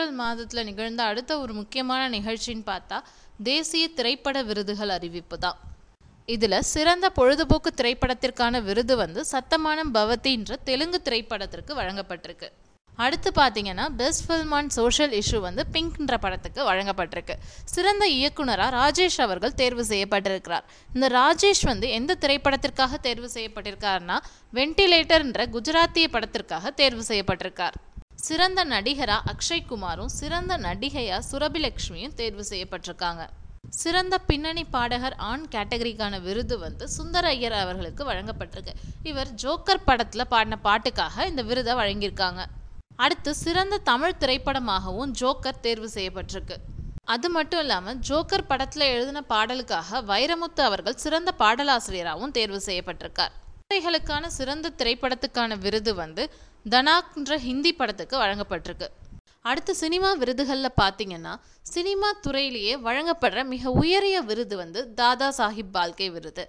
April மாதத்தில் நிகழ்ந்த அடுத்த ஒரு முக்கியமான நிகழ்ச்சின்னு பார்த்தா தேசிய திரைப்பட விருதுகள் அறிவிப்பு தான் இதில் சிறந்த பொழுதுபோக்கு திரைப்படத்திற்கான விருது வந்து சத்தமானம் பவத்தின்ற தெலுங்கு திரைப்படத்திற்கு வழங்கப்பட்டிருக்கு அடுத்து பார்த்தீங்கன்னா best film on social issue வந்து பிங்க்ன்ற படத்துக்கு வழங்கப்பட்டிருக்கு சிறந்த இயக்குனராக ராஜேஷ் அவர்கள் தேர்வு செய்யப்பட்டிருக்கிறார் இந்த ராஜேஷ் வந்து எந்த திரைப்படத்திற்காக தேர்வு செய்யப்பட்டிருக்காருன்னா வென்டிலேட்டர்ன்ற குஜராத்திய படத்திற்காக தேர்வு செய்யப்பட்டிருக்கார் சிறந்த நடிகரா அக்ஷய்குமாரும் சிறந்த நடிகையா சுரபிலக்ஷ்மியும் தேர்வு செய்யப்பட்டிருக்காங்க சிறந்த பின்னணி பாடகர் ஆண் கேட்டகரிக்கான விருது வந்து சுந்தர ஐயர் அவர்களுக்கு வழங்கப்பட்டிருக்கு இவர் ஜோக்கர் படத்துல பாடின பாட்டுக்காக இந்த விருதை வழங்கியிருக்காங்க அடுத்து சிறந்த தமிழ் திரைப்படமாகவும் ஜோக்கர் தேர்வு செய்யப்பட்டிருக்கு அது மட்டும் இல்லாமல் ஜோக்கர் படத்துல எழுதின பாடலுக்காக வைரமுத்து அவர்கள் சிறந்த பாடலாசிரியராகவும் தேர்வு செய்யப்பட்டிருக்கார் குழந்தைகளுக்கான சிறந்த திரைப்படத்துக்கான விருது வந்து தனாக்ன்ற ஹிந்தி படத்துக்கு வழங்கப்பட்டிருக்கு அடுத்து சினிமா விருதுகளில் பார்த்தீங்கன்னா சினிமா துறையிலேயே வழங்கப்படுற மிக உயரிய விருது வந்து தாதா சாஹிப் பால்கே விருது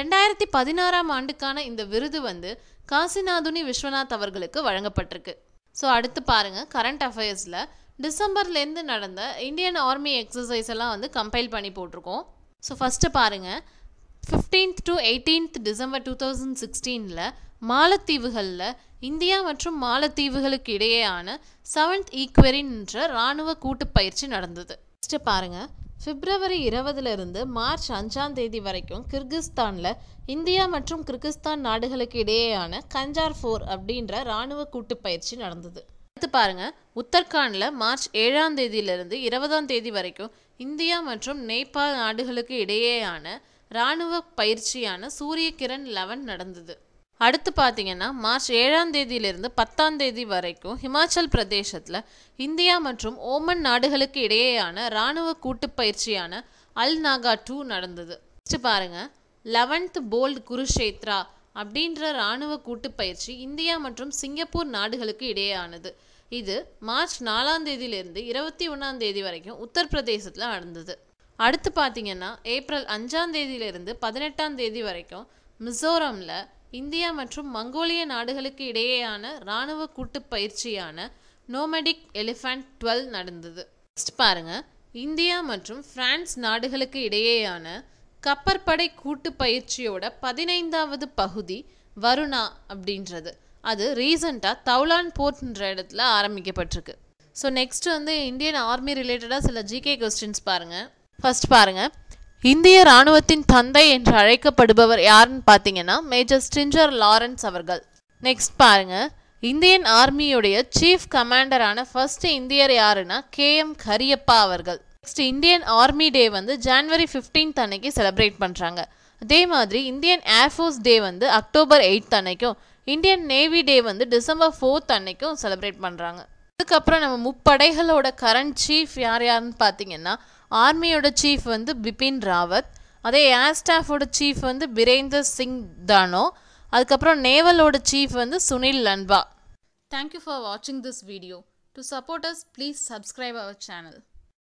ரெண்டாயிரத்தி பதினாறாம் ஆண்டுக்கான இந்த விருது வந்து காசிநாதுனி விஸ்வநாத் அவர்களுக்கு வழங்கப்பட்டிருக்கு ஸோ அடுத்து பாருங்கள் கரண்ட் அஃபேர்ஸில் டிசம்பர்லேருந்து நடந்த இந்தியன் ஆர்மி எக்ஸசைஸ் எல்லாம் வந்து கம்பைல் பண்ணி போட்டிருக்கோம் ஸோ ஃபஸ்ட்டு பாருங்கள் fifteenth to eighteenth December two thousand சிக்ஸ்டீனில் மாலத்தீவுகளில் இந்தியா மற்றும் மாலத்தீவுகளுக்கு இடையேயான செவன்த் ஈக்வெரின் என்ற இராணுவ கூட்டுப்பயிற்சி நடந்தது ஃபஸ்ட்டு பாருங்கள் பிப்ரவரி இருபதுலேருந்து மார்ச் அஞ்சாம் தேதி வரைக்கும் கிர்கிஸ்தானில் இந்தியா மற்றும் கிர்கிஸ்தான் நாடுகளுக்கு இடையேயான கஞ்சார் ஃபோர் அப்படின்ற இராணுவ கூட்டுப்பயிற்சி நடந்தது அடுத்து பாருங்கள் உத்தரகாண்டில் மார்ச் ஏழாம் தேதியிலிருந்து இருபதாம் தேதி வரைக்கும் இந்தியா மற்றும் நேபாள் நாடுகளுக்கு இடையேயான இராணுவ பயிற்சியான சூரிய கிரண் லெவன் நடந்தது அடுத்து பார்த்தீங்கன்னா மார்ச் ஏழாம் தேதியிலிருந்து பத்தாம் தேதி வரைக்கும் ஹிமாச்சல் பிரதேசத்தில் இந்தியா மற்றும் ஓமன் நாடுகளுக்கு இடையேயான இராணுவ கூட்டுப்பயிற்சியான அல் நாகா டூ நடந்தது ஃபஸ்ட்டு பாருங்கள் லெவன்த் போல்ட் குருஷேத்ரா அப்படின்ற இராணுவ கூட்டுப்பயிற்சி இந்தியா மற்றும் சிங்கப்பூர் நாடுகளுக்கு இடையேயானது இது மார்ச் நாலாம் தேதியிலிருந்து இருபத்தி ஒன்றாம் தேதி வரைக்கும் உத்தரப்பிரதேசத்தில் நடந்தது அடுத்து பார்த்தீங்கன்னா ஏப்ரல் அஞ்சாம் தேதியிலிருந்து பதினெட்டாம் தேதி வரைக்கும் மிசோரமில் இந்தியா மற்றும் மங்கோலிய நாடுகளுக்கு இடையேயான இராணுவ கூட்டு பயிற்சியான நோமெடிக் எலிஃபண்ட் டுவெல் நடந்தது நெக்ஸ்ட் பாருங்க இந்தியா மற்றும் பிரான்ஸ் நாடுகளுக்கு இடையேயான கப்பற்படை கூட்டு பயிற்சியோட பதினைந்தாவது பகுதி வருணா அப்படின்றது அது ரீசண்டாக தௌலான் போர்ட்ன்ற இடத்துல ஆரம்பிக்கப்பட்டிருக்கு ஸோ நெக்ஸ்ட் வந்து இந்தியன் ஆர்மி ரிலேட்டடாக சில ஜிகே கொஸ்டின்ஸ் பாருங்கள் ஃபர்ஸ்ட் பாருங்கள் இந்திய ராணுவத்தின் தந்தை என்று அழைக்கப்படுபவர் யாருன்னு பார்த்தீங்கன்னா மேஜர் ஸ்டிஞ்சர் லாரன்ஸ் அவர்கள் நெக்ஸ்ட் பாருங்க இந்தியன் ஆர்மியுடைய சீஃப் கமாண்டரான ஃபர்ஸ்ட் இந்தியர் யாருன்னா கே எம் கரியப்பா அவர்கள் நெக்ஸ்ட் இந்தியன் ஆர்மி டே வந்து ஜான்வரி ஃபிஃப்டீன்த் அன்னைக்கு செலிப்ரேட் பண்ணுறாங்க அதே மாதிரி இந்தியன் ஏர்ஃபோர்ஸ் டே வந்து அக்டோபர் எயித் அன்னைக்கும் இந்தியன் நேவி டே வந்து டிசம்பர் ஃபோர்த் அன்னைக்கும் செலிப்ரேட் பண்ணுறாங்க அதுக்கப்புறம் நம்ம முப்படைகளோட கரண்ட் சீஃப் யார் யாருன்னு பார்த்தீங்கன்னா ஆர்மியோட சீஃப் வந்து பிபின் ராவத் அதே ஏர் ஸ்டாஃபோட சீஃப் வந்து பிரேந்தர் சிங் தானோ அதுக்கப்புறம் நேவலோட சீஃப் வந்து சுனில் லன்பா தேங்க்யூ ஃபார் வாட்சிங் this video to support us please subscribe our channel